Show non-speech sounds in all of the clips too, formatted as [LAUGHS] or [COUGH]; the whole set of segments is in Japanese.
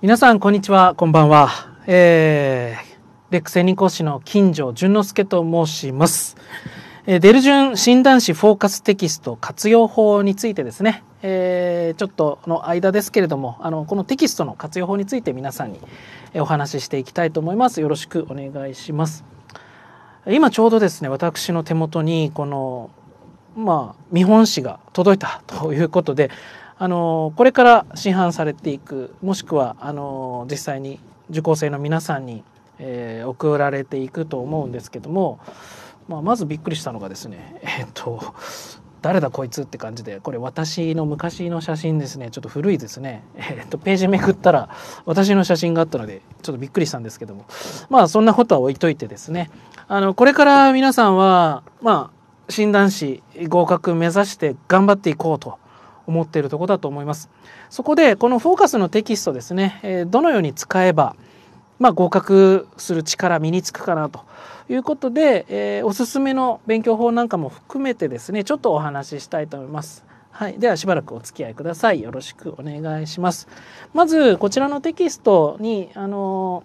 皆さんこんにちはこんばんは、えー、レック専任講師の金城淳之介と申します、えー、デルジュン診断士フォーカステキスト活用法についてですね、えー、ちょっとの間ですけれどもあのこのテキストの活用法について皆さんにお話ししていきたいと思いますよろしくお願いします今ちょうどですね私の手元にこのまあ見本紙が届いたということであのこれから市販されていくもしくはあの実際に受講生の皆さんに、えー、送られていくと思うんですけども、まあ、まずびっくりしたのがですね [LAUGHS] えっと誰だこいつって感じでこれ私の昔の写真ですねちょっと古いですね、えっとページめくったら私の写真があったのでちょっとびっくりしたんですけどもまあそんなことは置いといてですねあのこれから皆さんはまあ診断士合格目指して頑張っていこうと思っているとこだと思います。そこでこのフォーカスのテキストですね、えどのように使えば、まあ、合格する力身につくかなということで、えー、おすすめの勉強法なんかも含めてですねちょっとお話ししたいと思います。はい、ではしばらくお付き合いください。よろしくお願いします。まずこちらのテキストにあの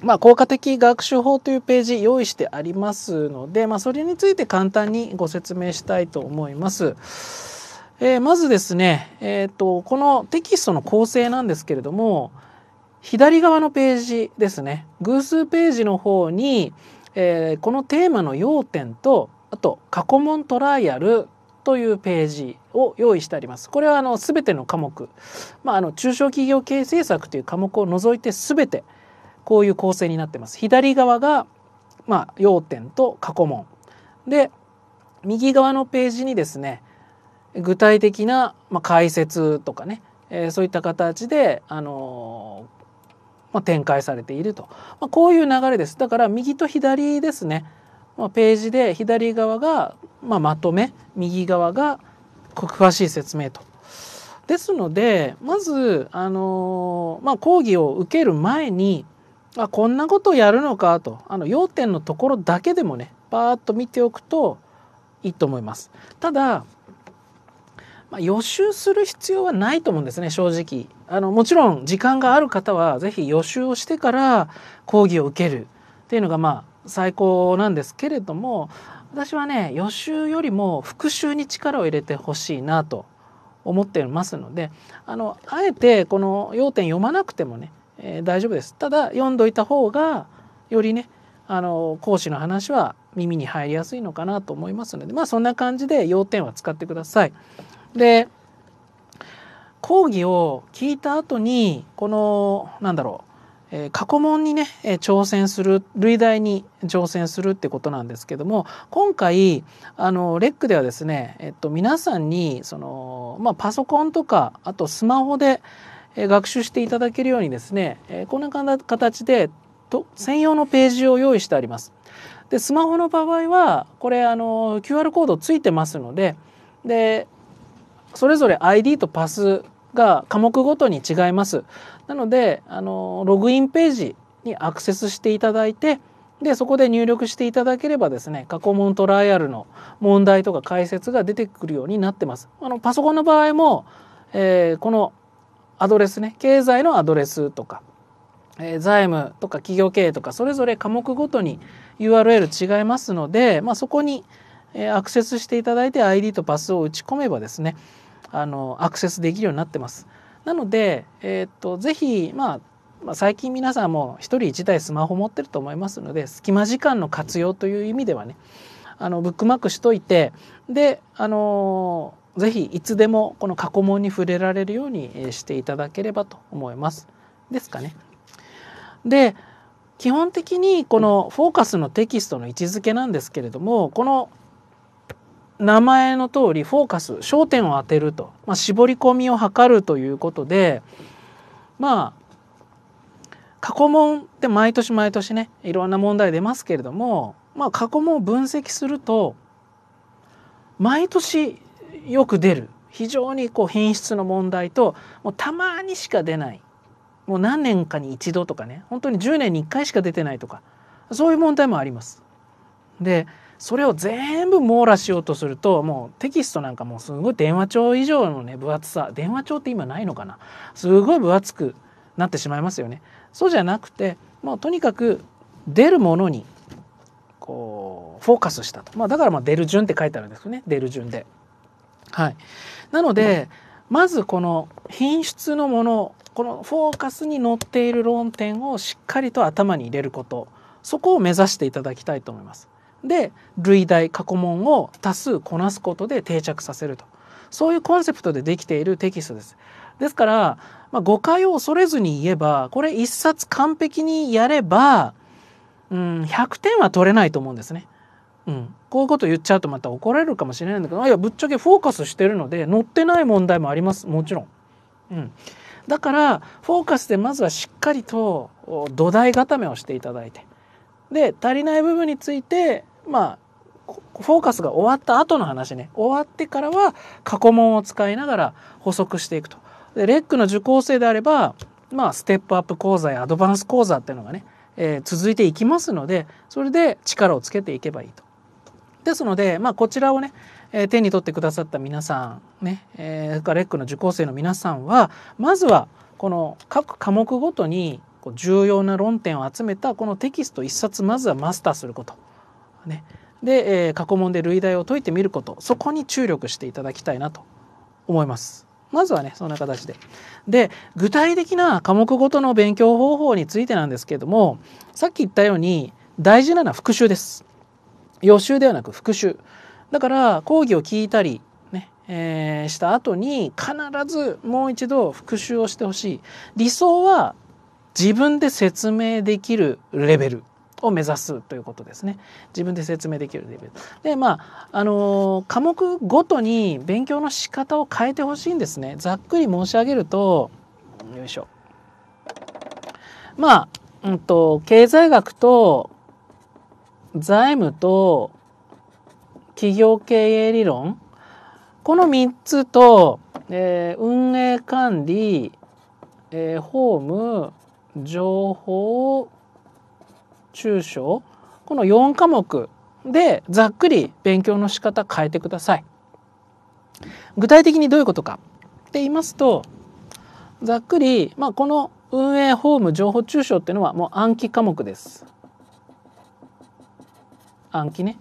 まあ、効果的学習法というページ用意してありますので、まあ、それについて簡単にご説明したいと思います。えー、まずですね、えーと、このテキストの構成なんですけれども、左側のページですね、偶数ページの方に、えー、このテーマの要点と、あと、過去問トライアルというページを用意してあります。これはあの全ての科目、まあ、あの中小企業経営政策という科目を除いて全てこういう構成になってます。左側が、まあ、要点と過去問。で、右側のページにですね、具体的な、まあ、解説とかね、えー、そういった形で、あのー、まあ、展開されていると、まあ、こういう流れですだから右と左ですね、まあ、ページで左側が、まあ、まとめ右側が詳しい説明と。ですのでまず、あのー、まあ、講義を受ける前にあこんなことやるのかとあの要点のところだけでもねパーッと見ておくといいと思います。ただまあ、予習する必要はないと思うんですね正直あのもちろん時間がある方は是非予習をしてから講義を受けるっていうのがまあ最高なんですけれども私はね予習よりも復習に力を入れてほしいなと思ってますのであのあえてこの要点読まなくてもね、えー、大丈夫ですただ読んどいた方がよりねあの講師の話は耳に入りやすいのかなと思いますのでまあそんな感じで要点は使ってください。で講義を聞いた後にこのなんだろうえー、過去問にね、えー、挑戦する類題に挑戦するってことなんですけども今回あのレックではですね、えっと、皆さんにその、まあ、パソコンとかあとスマホで、え学習していただけるようにですね、えー、こんな形でと専用のページを用意してあります。でスマホの場合はこれあの QR コードついてますのででそれぞれ ID とパスが科目ごとに違います。なので、あの、ログインページにアクセスしていただいて、で、そこで入力していただければですね、過去問トライアルの問題とか解説が出てくるようになってます。あの、パソコンの場合も、えー、このアドレスね、経済のアドレスとか、えー、財務とか企業経営とか、それぞれ科目ごとに URL 違いますので、まあ、そこに、えアクセスしていただいて ID とパスを打ち込めばですねあのアクセスできるようになってます。なので、えー、っとぜひ、まあ、最近皆さんも1人1台スマホ持ってると思いますので隙間時間の活用という意味ではねあのブックマークしといてであのぜひいつでもこの過去問に触れられるようにしていただければと思います。ですかね。で基本的にこのフォーカスのテキストの位置づけなんですけれどもこの名前の通りフォーカス焦点を当てると、まあ、絞り込みを図るということでまあ過去問って毎年毎年ねいろんな問題出ますけれども、まあ、過去問を分析すると毎年よく出る非常にこう品質の問題ともうたまにしか出ないもう何年かに一度とかね本当に10年に1回しか出てないとかそういう問題もあります。でそれを全部網羅しようとするともうテキストなんかもうすごい電話帳以上のね分厚さ電話帳って今ないのかなすごい分厚くなってしまいますよね。そうじゃなくてもうとにかく出るものにこうフォーカスしたと、まあ、だからまあ出る順って書いてあるんですよね出る順で。はい、なので、まずこの品質のものこのフォーカスに載っている論点をしっかりと頭に入れることそこを目指していただきたいと思います。で類題過去問を多数こなすことで定着させるとそういうコンセプトでできているテキストです。ですから、まあ、誤解を恐れずに言えばこれ一冊完璧にやれば、うん、100点は取れないと思うんですね。うん、こういうこと言っちゃうとまた怒られるかもしれないんだけどあいやぶっちゃけフォーカスしてるので載ってない問題もありますもちろん。うん、だからフォーカスでまずはしっかりと土台固めをしていただいてで足りない部分についてまあ、フォーカスが終わった後の話ね。終わってからは過去問を使いながら補足していくと。で、レックの受講生であれば、まあ、ステップアップ講座やアドバンス講座っていうのがね、えー、続いていきますので、それで力をつけていけばいいと。ですので、まあ、こちらをね、えー、手に取ってくださった皆さん、ね、えー、レックの受講生の皆さんは、まずは、この各科目ごとに重要な論点を集めたこのテキスト1冊まずはマスターすることね、で、えー、過去問で類題を解いてみることそこに注力していただきたいなと思います。まずはねそんな形で。で具体的な科目ごとの勉強方法についてなんですけどもさっき言ったように大事なのは復習です。予習ではなく復習。だから講義を聞いたりえー、した後に必ずもう一度復習をしてほしい理想は自分で説明できるレベルを目指すということですね。自分で説明できるレベル。で、まあ、あのー、科目ごとに勉強の仕方を変えてほしいんですね。ざっくり申し上げると、よいしょ。まあ、うんと、経済学と財務と企業経営理論、この3つと、えー、運営管理、えー、ホーム、情報、中小この4科目でざっくり勉強の仕方変えてください。具体的にどういうことかって言いますとざっくり、まあ、この運営ホーム情報中小っていうのはもう暗記科目です。暗記ね。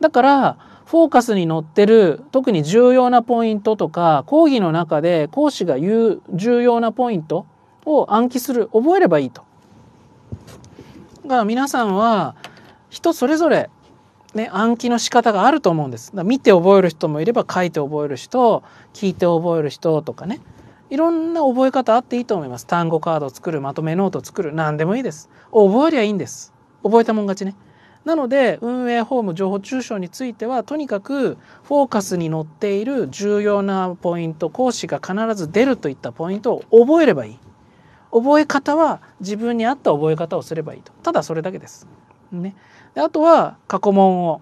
だからフォーカスに載ってる特に重要なポイントとか講義の中で講師が言う重要なポイントを暗記する覚えればいいと。が皆さんは人それぞれね、暗記の仕方があると思うんです。見て覚える人もいれば書いて覚える人、聞いて覚える人とかね。いろんな覚え方あっていいと思います。単語カード作る、まとめノート作る、何でもいいです。覚えりゃいいんです。覚えたもん勝ちね。なので、運営法務情報抽象については、とにかくフォーカスに載っている重要なポイント、講師が必ず出るといったポイントを覚えればいい。覚え方は自分に合った覚え方をすればいいとただそれだけです。ね、であとは過去問を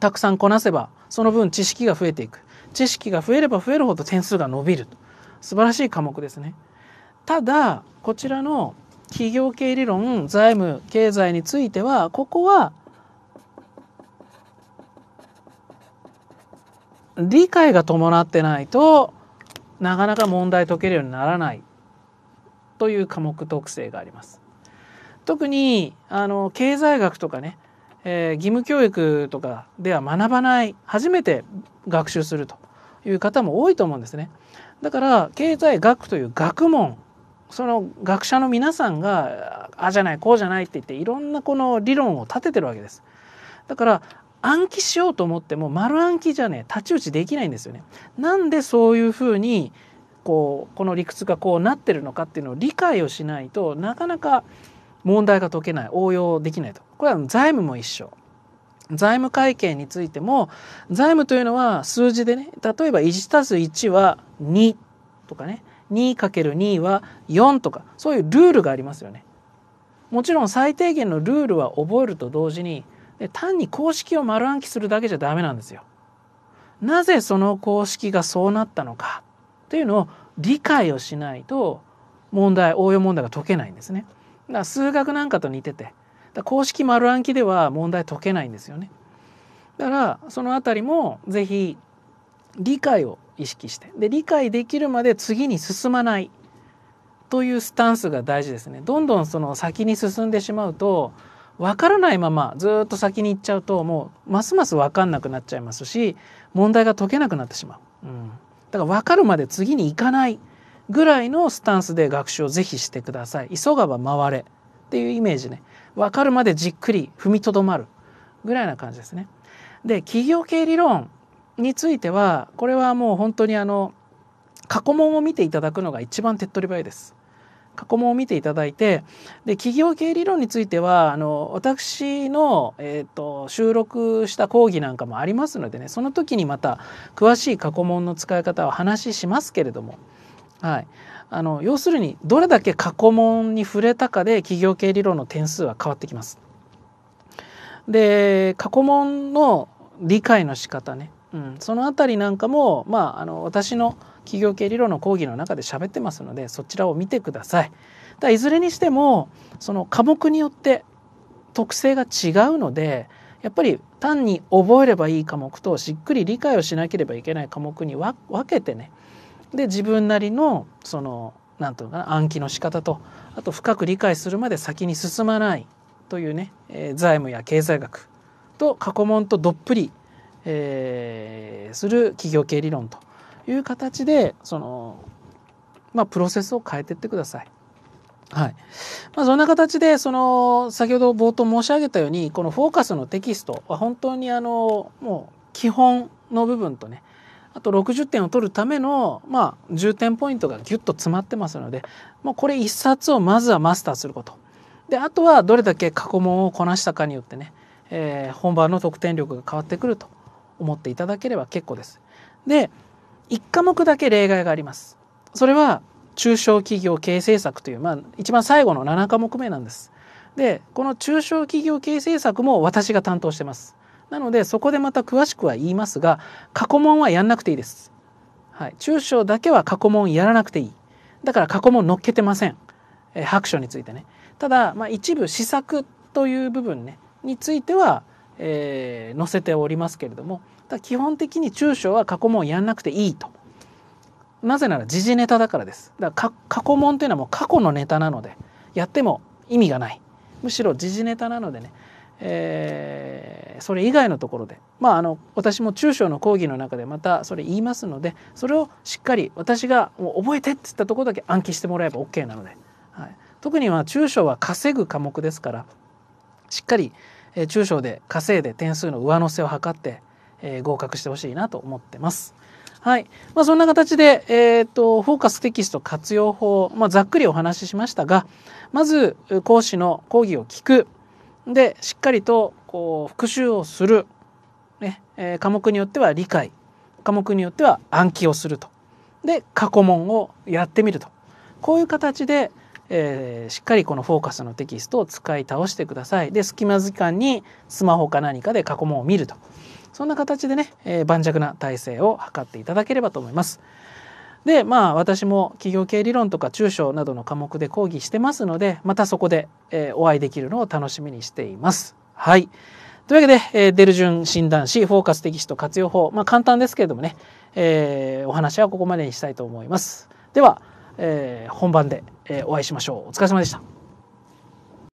たくさんこなせばその分知識が増えていく知識が増えれば増えるほど点数が伸びると素晴らしい科目ですね。ただこちらの企業系理論財務経済についてはここは理解が伴ってないとなかなか問題解けるようにならないという科目特性があります。特にあの経済学とかね、えー、義務教育とかでは学ばない初めて学習するという方も多いと思うんですね。だから経済学という学問その学者の皆さんがあじゃないこうじゃないって言っていろんなこの理論を立ててるわけです。だから暗記しようと思っても丸暗記じゃね太刀打ちできないんですよね。なんでそういうふうにこうこの理屈がこうなってるのかっていうのを理解をしないとなかなか問題が解けない応用できないとこれは財務も一緒財務会計についても財務というのは数字でね例えば 1+1 は2とかね 2×2 は4とかそういうルールがありますよね。もちろん最低限のルールは覚えると同時に単に公式を丸暗記するだけじゃダメなんですよ。なぜその公式がそうなったのかというのを理解をしないと問題応用問題が解けないんですね。だから数学なんかと似てて公式丸暗記では問題解けないんですよね。だからその辺りも是非理解を意識してで理解できるまで次に進まないというスタンスが大事ですね。どんどんその先に進んでしまうと分からないままずっと先に行っちゃうともうますます分かんなくなっちゃいますし問題が解けなくなってしまう。うんだから分かるまで次に行かないぐらいのスタンスで学習を是非してください急がば回れっていうイメージね分かるまでじっくり踏みとどまるぐらいな感じですね。で企業経理論についてはこれはもう本当にあの過去問を見ていただくのが一番手っ取り早いです。過去問を見ていただいてで企業経営理論についてはあの私の、えーと、収録した講義なんかもありますのでねその時にまた詳しい過去問の使い方を話しますけれども、はい、あの要するにどれだけ過去問に触れたかで企業経営理論の点数は変わってきます。で過去問の理解の仕方ね、うん、その辺りなんかも、まあ、あの私の企業経理論の講義の中で喋ってますのでそちらを見てください。だいずれにしてもその科目によって特性が違うのでやっぱり単に覚えればいい科目としっくり理解をしなければいけない科目に分けてねで自分なりのその何て言うのかな暗記の仕方とあと深く理解するまで先に進まないというね、えー、財務や経済学と過去問とどっぷり、えー、する企業経理論という形で、その、まあ、プロセスを変えていってください。はい。まあ、そんな形で、その、先ほど冒頭申し上げたように、このフォーカスのテキストは本当にあの、もう基本の部分とね、あと60点を取るための、まあ、重点ポイントがギュッと詰まってますので、まこれ1冊をまずはマスターすること。で、あとはどれだけ過去問をこなしたかによってね、えー、本番の得点力が変わってくると思っていただければ結構です。で、1科目だけ例外があります。それは中小企業経営政策という、まあ、一番最後の7科目目なんです。でこの中小企業経営政策も私が担当してます。なのでそこでまた詳しくは言いますが過去問はやんなくていいです。はい、中小だけは過去問やらなくていい。だから過去問載っけてません。えー、白書についてね。ただ、まあ、一部施策という部分ねについては、えー、載せておりますけれども基本的に中小は過去問やんなくていいと。なぜなら時事ネタだからです。だから過去問というのはもう過去のネタなのでやっても意味がない。むしろ時事ネタなのでね、えー、それ以外のところで、まあ、あの私も中小の講義の中でまたそれ言いますのでそれをしっかり私がもう覚えてって言ったところだけ暗記してもらえば OK なので、はい、特には中小は稼ぐ科目ですからしっかり中小で稼いで点数の上乗せを図ってえ合格してほしいなと思ってます。はい。まあ、そんな形で、えっ、ー、と、フォーカステキスト活用法、まあ、ざっくりお話ししましたが、まず、講師の講義を聞く。で、しっかりと、こう、復習をする。ね、えー、科目によっては理解。科目によっては暗記をすると。で、過去問をやってみると。こういう形で、えー、しっかりこのフォーカスのテキストを使い倒してください。で、隙間時間にスマホか何かで過去問を見ると。そんな形でね、えー、盤石な体制を図っていただければと思います。でまあ私も企業経理論とか中小などの科目で講義してますのでまたそこで、えー、お会いできるのを楽しみにしています。はい。というわけで、えー、デルジュン診断士、フォーカス的スと活用法、まあ簡単ですけれどもね、えー、お話はここまでにしたいと思います。では、えー、本番で、えー、お会いしましょう。お疲れ様でした。